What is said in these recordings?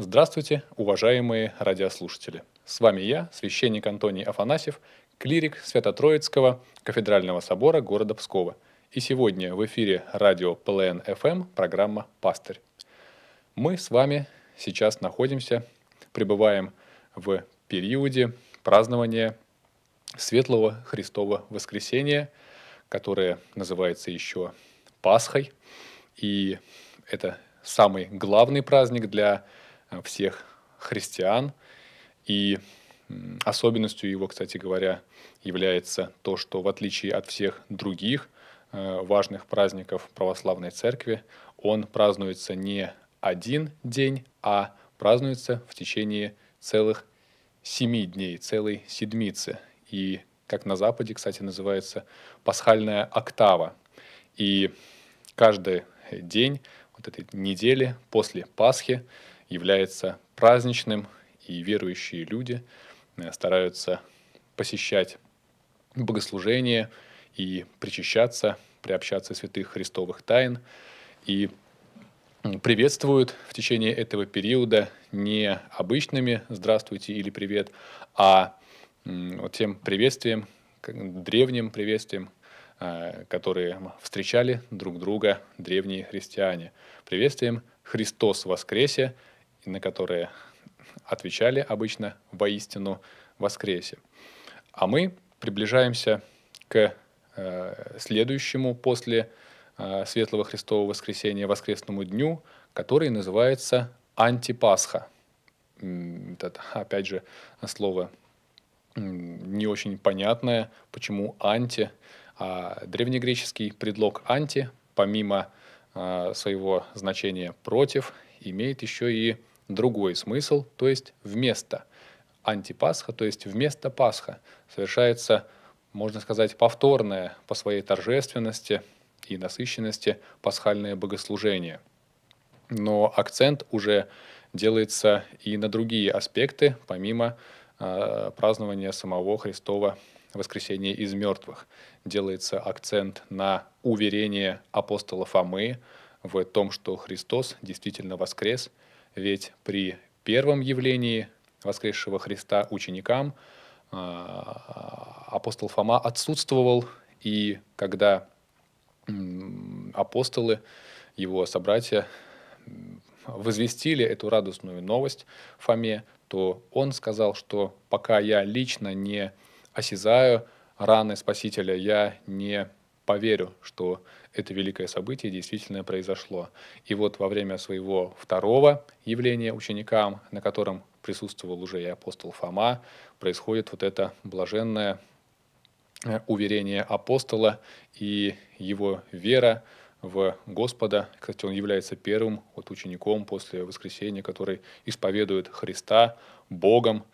Здравствуйте, уважаемые радиослушатели! С вами я, священник Антоний Афанасьев, клирик Свято-Троицкого кафедрального собора города Пскова. И сегодня в эфире радио ПЛН ФМ программа «Пастырь». Мы с вами сейчас находимся, пребываем в периоде празднования Светлого Христова Воскресения, которое называется еще Пасхой. И это самый главный праздник для всех христиан. И особенностью его, кстати говоря, является то, что в отличие от всех других э, важных праздников православной церкви, он празднуется не один день, а празднуется в течение целых семи дней, целой седмицы. И как на Западе, кстати, называется пасхальная октава. И каждый день вот этой недели после Пасхи является праздничным, и верующие люди э, стараются посещать богослужение и причащаться, приобщаться святых христовых тайн, и приветствуют в течение этого периода не обычными «здравствуйте» или «привет», а тем приветствием, древним приветствием, э, которые встречали друг друга древние христиане. Приветствием «Христос воскресе!» на которые отвечали обычно «воистину воскресе». А мы приближаемся к э, следующему после э, Светлого Христового Воскресения воскресному дню, который называется Антипасха. Это, опять же, слово не очень понятное, почему анти, а древнегреческий предлог анти, помимо э, своего значения против, имеет еще и другой смысл, то есть вместо антипасха, то есть вместо Пасха совершается, можно сказать, повторное по своей торжественности и насыщенности пасхальное богослужение. Но акцент уже делается и на другие аспекты, помимо э, празднования самого Христова воскресения из мертвых. Делается акцент на уверение апостола Фомы в том, что Христос действительно воскрес, ведь при первом явлении воскресшего Христа ученикам а, апостол Фома отсутствовал, и когда апостолы, его собратья возвестили эту радостную новость Фоме, то он сказал, что пока я лично не осязаю раны Спасителя, я не поверю, что это великое событие действительно произошло. И вот во время своего второго явления ученикам, на котором присутствовал уже и апостол Фома, происходит вот это блаженное э, уверение апостола и его вера в Господа. Кстати, он является первым вот учеником после воскресения, который исповедует Христа Богом.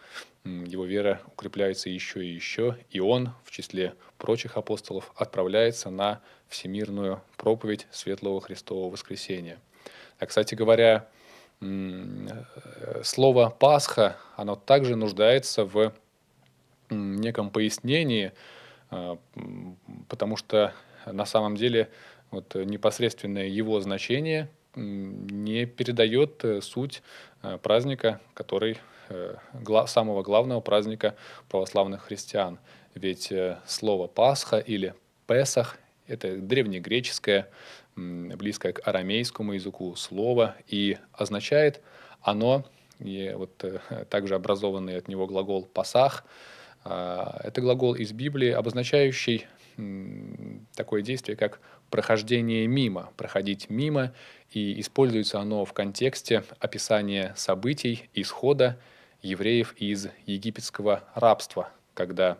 Его вера укрепляется еще и еще, и он в числе прочих апостолов отправляется на всемирную проповедь Светлого Христового Воскресения. А, кстати говоря, э, слово «пасха», оно также нуждается в неком пояснении, а, потому что на самом деле вот э, непосредственное его значение не передает э, суть э, праздника, который гла самого главного праздника православных христиан. Ведь слово Пасха или Песах – это древнегреческое, близкое к арамейскому языку слово, и означает оно, и вот также образованный от него глагол «пасах», а, это глагол из Библии, обозначающий такое действие, как прохождение мимо, проходить мимо, и используется оно в контексте описания событий исхода евреев из египетского рабства, когда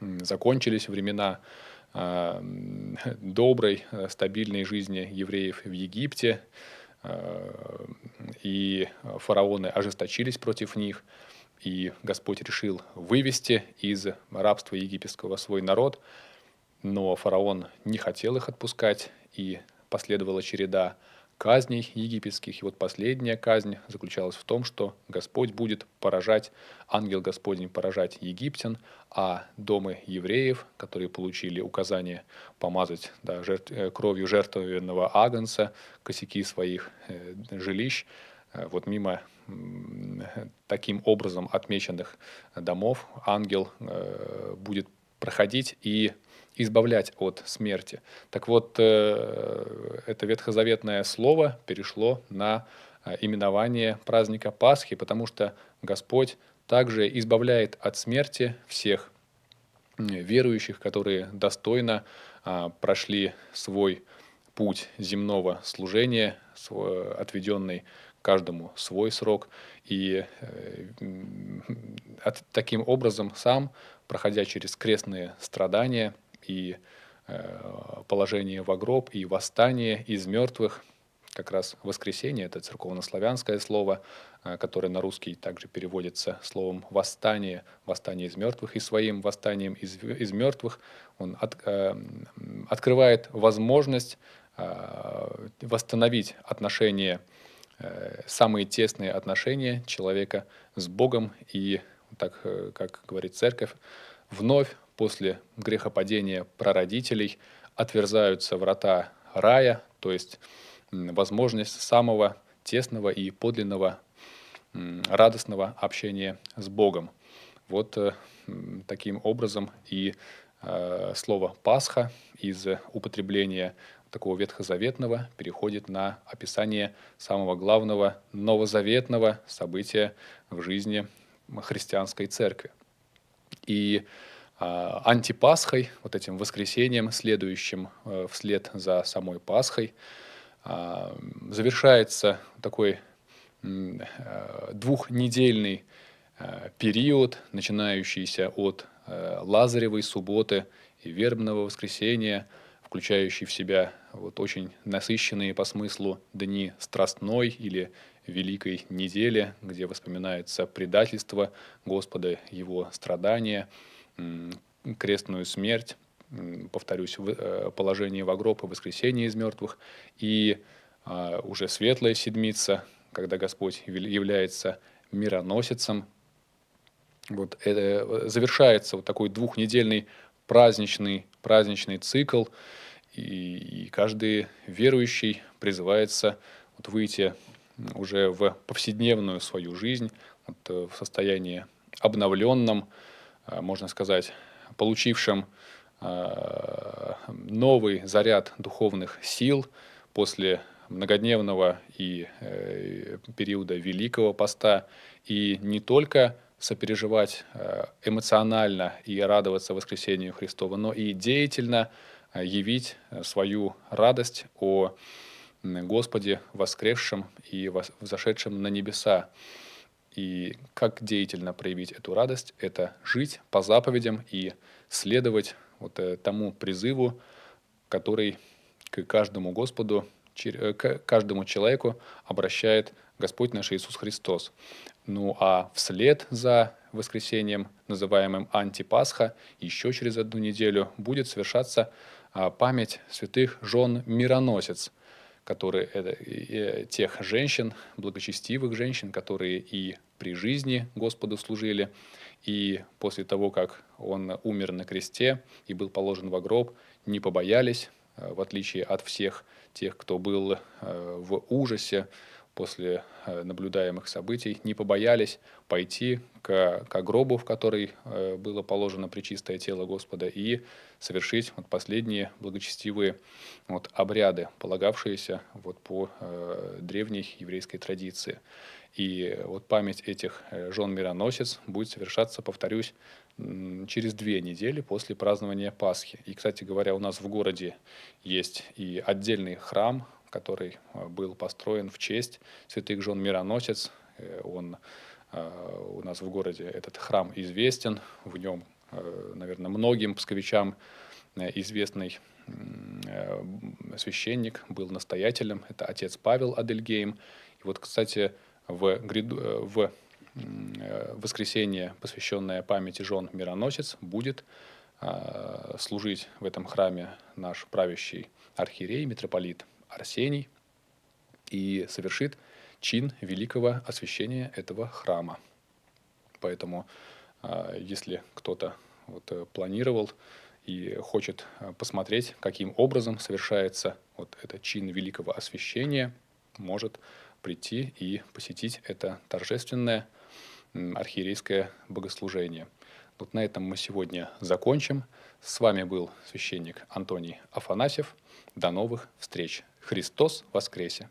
закончились времена а, доброй, стабильной жизни евреев в Египте, а, и фараоны ожесточились против них, и Господь решил вывести из рабства египетского свой народ – но фараон не хотел их отпускать, и последовала череда казней египетских. И вот последняя казнь заключалась в том, что Господь будет поражать, ангел Господень поражать египтян, а дома евреев, которые получили указание помазать да, жертв, э, кровью жертвенного агнца косяки своих э, жилищ, э, вот мимо э, таким образом отмеченных домов ангел э, будет проходить и избавлять от смерти. Так вот, э, это ветхозаветное слово перешло на э, именование праздника Пасхи, потому что Господь также избавляет от смерти всех верующих, которые достойно а, прошли свой путь земного служения, отведенный каждому свой срок. И э, таким образом сам, проходя через крестные страдания – и э, положение в гроб, и восстание из мертвых. Как раз воскресение – это церковнославянское слово, э, которое на русский также переводится словом «восстание», «восстание из мертвых», и своим восстанием из, из мертвых он от, э, открывает возможность э, восстановить отношения, э, самые тесные отношения человека с Богом, и так, э, как говорит церковь, вновь после грехопадения прародителей отверзаются врата рая, то есть возможность самого тесного и подлинного радостного общения с Богом. Вот э, таким образом и э, слово «пасха» из употребления такого ветхозаветного переходит на описание самого главного новозаветного события в жизни христианской церкви. И а, антипасхой, вот этим воскресением, следующим э, вслед за самой Пасхой, а, завершается такой э, двухнедельный э, период, начинающийся от Лазаревой субботы и Вербного воскресения, включающий в себя вот очень насыщенные по смыслу дни Страстной или Великой недели, где воспоминается предательство Господа, его страдания – крестную смерть, повторюсь, э, положение в гроб и воскресение из мертвых, и а, уже светлая седмица, когда Господь является мироносицем. Вот это э, завершается вот такой двухнедельный праздничный, праздничный цикл, и, и каждый верующий призывается вот выйти уже в повседневную свою жизнь, вот э, в состоянии обновленном, Э, можно сказать, получившим э, новый заряд духовных сил после многодневного и э, периода Великого Поста, и не только сопереживать эмоционально и радоваться воскресению Христова, но и деятельно явить свою радость о Господе воскресшем и взошедшем на небеса. И как деятельно проявить эту радость – это жить по заповедям и следовать вот э, тому призыву, который к каждому Господу, э, к каждому человеку обращает Господь наш Иисус Христос. Ну а вслед за воскресением, называемым Антипасха, еще через одну неделю будет совершаться а, память святых жен мироносец, которые это, э, тех женщин, благочестивых женщин, которые и при жизни Господу служили, и после того, как он умер на кресте и был положен во гроб, не побоялись, э, в отличие от всех тех, кто был э, в ужасе после э, наблюдаемых событий, не побоялись пойти к, к гробу, в который было положено причистое тело Господа, и совершить вот последние благочестивые вот обряды, полагавшиеся вот по древней еврейской традиции. И вот память этих э, жен мироносец будет совершаться, повторюсь, через две недели после празднования Пасхи. И, кстати говоря, у нас в городе есть и отдельный храм, который э, был построен в честь святых жен мироносец. Э, он у нас в городе этот храм известен, в нем, наверное, многим псковичам известный священник, был настоятелем, это отец Павел Адельгейм. И вот, кстати, в, гряду, э, в э, воскресенье, посвященное памяти жен Мироносец, будет а, служить в этом храме наш правящий архиерей, митрополит Арсений, и совершит чин великого освящения этого храма. Поэтому, а, если кто-то вот э, планировал и хочет посмотреть, каким образом совершается вот этот чин великого освящения, может прийти и посетить это торжественное архиерейское богослужение. Вот на этом мы сегодня закончим. С вами был священник Антоний Афанасьев. До новых встреч. Христос воскресе!